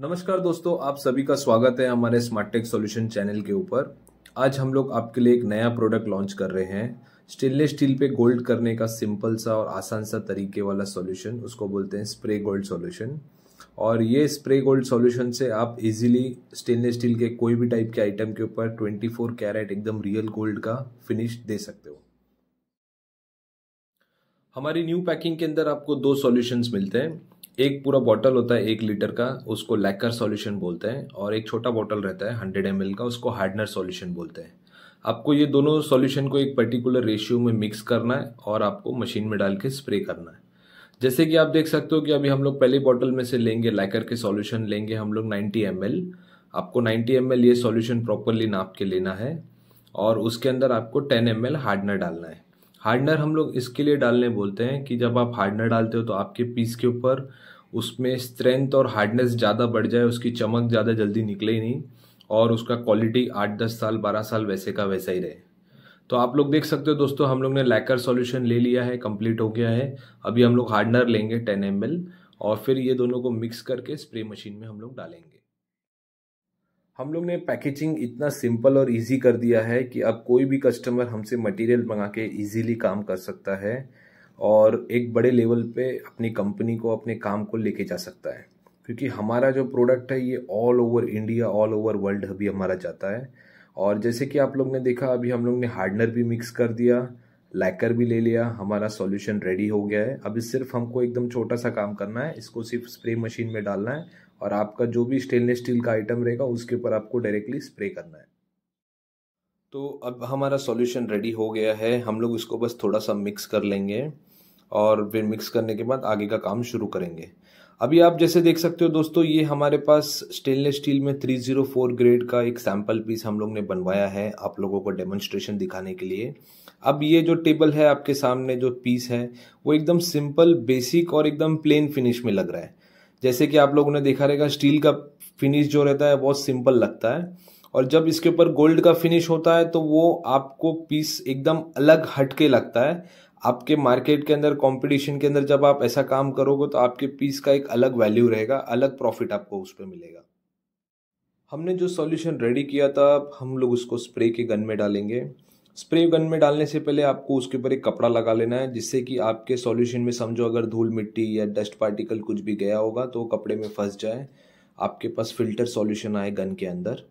नमस्कार दोस्तों आप सभी का स्वागत है हमारे स्मार्ट टेक सॉल्यूशन चैनल के ऊपर आज हम लोग आपके लिए एक नया प्रोडक्ट लॉन्च कर रहे हैं स्टेनलेस स्टील पे गोल्ड करने का सिंपल सा और आसान सा तरीके वाला सॉल्यूशन उसको बोलते हैं स्प्रे गोल्ड सॉल्यूशन और ये स्प्रे गोल्ड सॉल्यूशन से आप इजीली स्टेनलेस स्टील के कोई भी टाइप के आइटम के ऊपर 24 कैरेट एकदम रियल गोल्ड का फिनिश दे सकते हो हमारी न्यू पैकिंग के अंदर आपको दो सॉल्यूशंस मिलते हैं एक पूरा बॉटल होता है एक लीटर का उसको लैकर सॉल्यूशन बोलते हैं और एक छोटा बॉटल रहता है हंड्रेड एम का उसको हार्डनर सॉल्यूशन बोलते हैं आपको ये दोनों सॉल्यूशन को एक पर्टिकुलर रेशियो में मिक्स करना है और आपको मशीन में डाल के स्प्रे करना है जैसे कि आप देख सकते हो कि अभी हम लोग पहले बॉटल में से लेंगे लैकर के सॉल्यूशन लेंगे हम लोग 90 एम आपको 90 एम ये सॉल्यूशन प्रॉपरली नाप के लेना है और उसके अंदर आपको 10 एम हार्डनर डालना है हार्डनर हम लोग इसके लिए डालने बोलते हैं कि जब आप हार्डनर डालते हो तो आपके पीस के ऊपर उसमें स्ट्रेंथ और हार्डनेस ज़्यादा बढ़ जाए उसकी चमक ज़्यादा जल्दी निकले ही नहीं और उसका क्वालिटी आठ दस साल बारह साल वैसे का वैसा ही रहे तो आप लोग देख सकते हो दोस्तों हम लोग ने लैकर सॉल्यूशन ले लिया है कंप्लीट हो गया है अभी हम लोग हार्डनर लेंगे टेन एम और फिर ये दोनों को मिक्स करके स्प्रे मशीन में हम लोग डालेंगे हम लोग ने पैकेजिंग इतना सिंपल और इजी कर दिया है कि अब कोई भी कस्टमर हमसे मटेरियल मंगा के इजीली काम कर सकता है और एक बड़े लेवल पे अपनी कंपनी को अपने काम को लेके जा सकता है क्योंकि हमारा जो प्रोडक्ट है ये all over India all over world अभी हमारा जाता है और जैसे कि आप लोग ने देखा अभी हम लोग ने हार्डनर भी मिक्स कर दिया लैकर भी ले लिया हमारा सॉल्यूशन रेडी हो गया है अभी सिर्फ हमको एकदम छोटा सा काम करना है इसको सिर्फ स्प्रे मशीन में डालना है और आपका जो भी स्टेनलेस स्टील का आइटम रहेगा उसके ऊपर आपको डायरेक्टली स्प्रे करना है तो अब हमारा सॉल्यूशन रेडी हो गया है हम लोग इसको बस थोड़ा सा मिक्स कर लेंगे और फिर मिक्स करने के बाद आगे का काम शुरू करेंगे अभी आप जैसे देख सकते हो दोस्तों ये हमारे पास स्टेनलेस स्टील में 304 ग्रेड का एक सैम्पल पीस हम लोग ने बनवाया है आप लोगों को डेमोन्स्ट्रेशन दिखाने के लिए अब ये जो टेबल है आपके सामने जो पीस है वो एकदम सिंपल बेसिक और एकदम प्लेन फिनिश में लग रहा है जैसे कि आप लोगों ने देखा रहेगा स्टील का फिनिश जो रहता है बहुत सिंपल लगता है और जब इसके ऊपर गोल्ड का फिनिश होता है तो वो आपको पीस एकदम अलग हटके लगता है आपके मार्केट के अंदर कंपटीशन के अंदर जब आप ऐसा काम करोगे तो आपके पीस का एक अलग वैल्यू रहेगा अलग प्रॉफिट आपको उस पर मिलेगा हमने जो सॉल्यूशन रेडी किया था हम लोग उसको स्प्रे के गन में डालेंगे स्प्रे गन में डालने से पहले आपको उसके ऊपर एक कपड़ा लगा लेना है जिससे कि आपके सॉल्यूशन में समझो अगर धूल मिट्टी या डस्ट पार्टिकल कुछ भी गया होगा तो कपड़े में फंस जाए आपके पास फिल्टर सॉल्यूशन आए गन के अंदर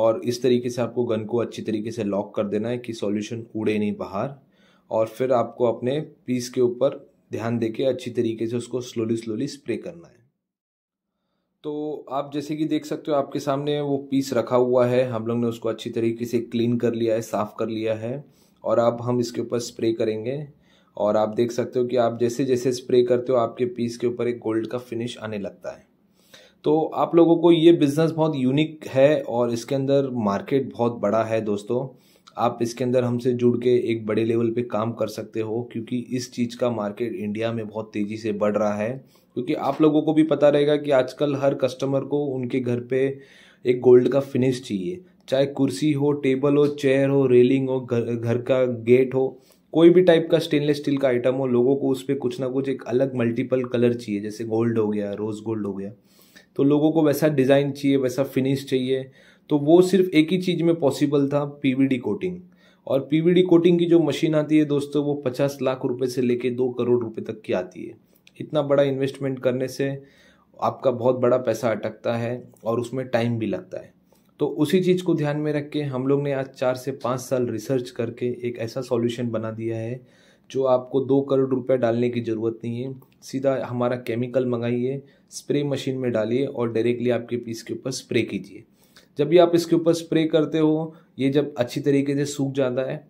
और इस तरीके से आपको गन को अच्छी तरीके से लॉक कर देना है कि सॉल्यूशन उड़े नहीं बाहर और फिर आपको अपने पीस के ऊपर ध्यान देके अच्छी तरीके से उसको स्लोली स्लोली स्प्रे करना है तो आप जैसे कि देख सकते हो आपके सामने वो पीस रखा हुआ है हम लोग ने उसको अच्छी तरीके से क्लीन कर लिया है साफ़ कर लिया है और अब हम इसके ऊपर स्प्रे करेंगे और आप देख सकते हो कि आप जैसे जैसे स्प्रे करते हो आपके पीस के ऊपर एक गोल्ड का फिनिश आने लगता है तो आप लोगों को ये बिज़नेस बहुत यूनिक है और इसके अंदर मार्केट बहुत बड़ा है दोस्तों आप इसके अंदर हमसे जुड़ के एक बड़े लेवल पे काम कर सकते हो क्योंकि इस चीज़ का मार्केट इंडिया में बहुत तेज़ी से बढ़ रहा है क्योंकि आप लोगों को भी पता रहेगा कि आजकल हर कस्टमर को उनके घर पे एक गोल्ड का फिनिश चाहिए चाहे कुर्सी हो टेबल हो चेयर हो रेलिंग हो घर घर का गेट हो कोई भी टाइप का स्टेनलेस स्टील का आइटम हो लोगों को उस पर कुछ ना कुछ एक अलग मल्टीपल कलर चाहिए जैसे गोल्ड हो गया रोज़ गोल्ड हो गया तो लोगों को वैसा डिज़ाइन चाहिए वैसा फिनिश चाहिए तो वो सिर्फ एक ही चीज़ में पॉसिबल था पीवीडी कोटिंग और पीवीडी कोटिंग की जो मशीन आती है दोस्तों वो पचास लाख रुपए से लेके दो करोड़ रुपए तक की आती है इतना बड़ा इन्वेस्टमेंट करने से आपका बहुत बड़ा पैसा अटकता है और उसमें टाइम भी लगता है तो उसी चीज़ को ध्यान में रख के हम लोग ने आज चार से पाँच साल रिसर्च करके एक ऐसा सॉल्यूशन बना दिया है जो आपको दो करोड़ रुपए डालने की ज़रूरत नहीं है सीधा हमारा केमिकल मंगाइए स्प्रे मशीन में डालिए और डायरेक्टली आपके पीस के ऊपर स्प्रे कीजिए जब भी आप इसके ऊपर स्प्रे करते हो ये जब अच्छी तरीके से सूख जाता है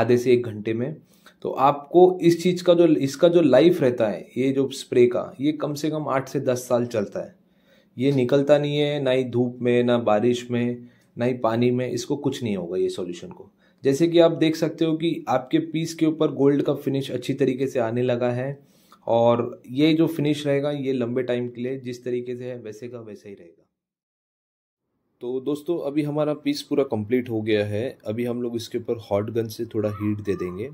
आधे से एक घंटे में तो आपको इस चीज़ का जो इसका जो लाइफ रहता है ये जो स्प्रे का ये कम से कम आठ से दस साल चलता है ये निकलता नहीं है ना ही धूप में ना बारिश में ना ही पानी में इसको कुछ नहीं होगा ये सॉल्यूशन को जैसे कि आप देख सकते हो कि आपके पीस के ऊपर गोल्ड का फिनिश अच्छी तरीके से आने लगा है और ये जो फिनिश रहेगा ये लंबे टाइम के लिए जिस तरीके से है वैसे का वैसे ही रहेगा तो दोस्तों अभी हमारा पीस पूरा कंप्लीट हो गया है अभी हम लोग इसके ऊपर हॉट गन से थोड़ा हीट दे देंगे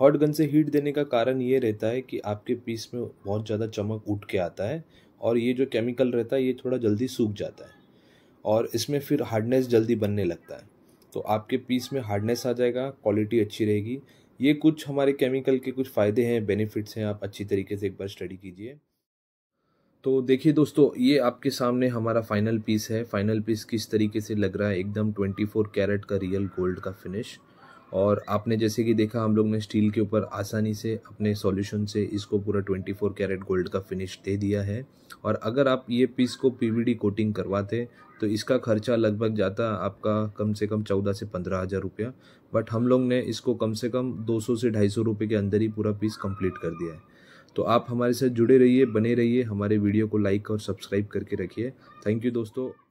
हॉट गन से हीट देने का कारण ये रहता है कि आपके पीस में बहुत ज़्यादा चमक उठ के आता है और ये जो केमिकल रहता है ये थोड़ा जल्दी सूख जाता है और इसमें फिर हार्डनेस जल्दी बनने लगता है तो आपके पीस में हार्डनेस आ जाएगा क्वालिटी अच्छी रहेगी ये कुछ हमारे केमिकल के कुछ फ़ायदे हैं बेनिफिट्स हैं आप अच्छी तरीके से एक बार स्टडी कीजिए तो देखिए दोस्तों ये आपके सामने हमारा फाइनल पीस है फाइनल पीस किस तरीके से लग रहा है एकदम 24 कैरेट का रियल गोल्ड का फिनिश और आपने जैसे कि देखा हम लोग ने स्टील के ऊपर आसानी से अपने सॉल्यूशन से इसको पूरा 24 कैरेट गोल्ड का फिनिश दे दिया है और अगर आप ये पीस को पीवीडी कोटिंग करवाते तो इसका खर्चा लगभग जाता आपका कम से कम चौदह से पंद्रह हज़ार रुपया बट हम लोग ने इसको कम से कम दो सौ से ढाई सौ रुपये के अंदर ही पूरा पीस कंप्लीट कर दिया है तो आप हमारे साथ जुड़े रहिए बने रहिए हमारे वीडियो को लाइक और सब्सक्राइब करके रखिए थैंक यू दोस्तों